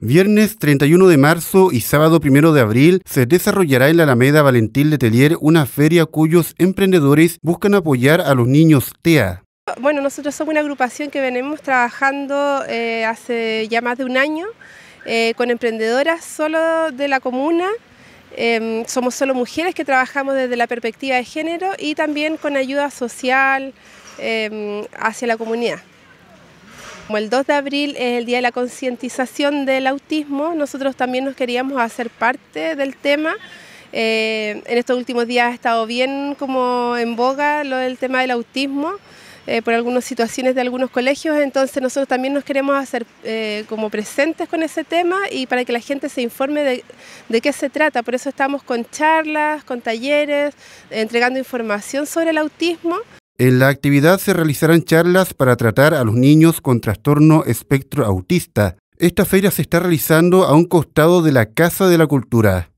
Viernes 31 de marzo y sábado 1 de abril se desarrollará en la Alameda Valentín Telier una feria cuyos emprendedores buscan apoyar a los niños TEA. Bueno, nosotros somos una agrupación que venimos trabajando eh, hace ya más de un año eh, con emprendedoras solo de la comuna. Em, somos solo mujeres que trabajamos desde la perspectiva de género y también con ayuda social em, hacia la comunidad. Como el 2 de abril es el Día de la Concientización del Autismo, nosotros también nos queríamos hacer parte del tema. Eh, en estos últimos días ha estado bien como en boga lo del tema del autismo. Eh, por algunas situaciones de algunos colegios, entonces nosotros también nos queremos hacer eh, como presentes con ese tema y para que la gente se informe de qué se trata. Por eso estamos con charlas, con talleres, entregando información sobre el autismo. En la actividad se realizarán charlas para tratar a los niños con trastorno espectro autista. Esta feria se está realizando a un costado de la Casa de la Cultura.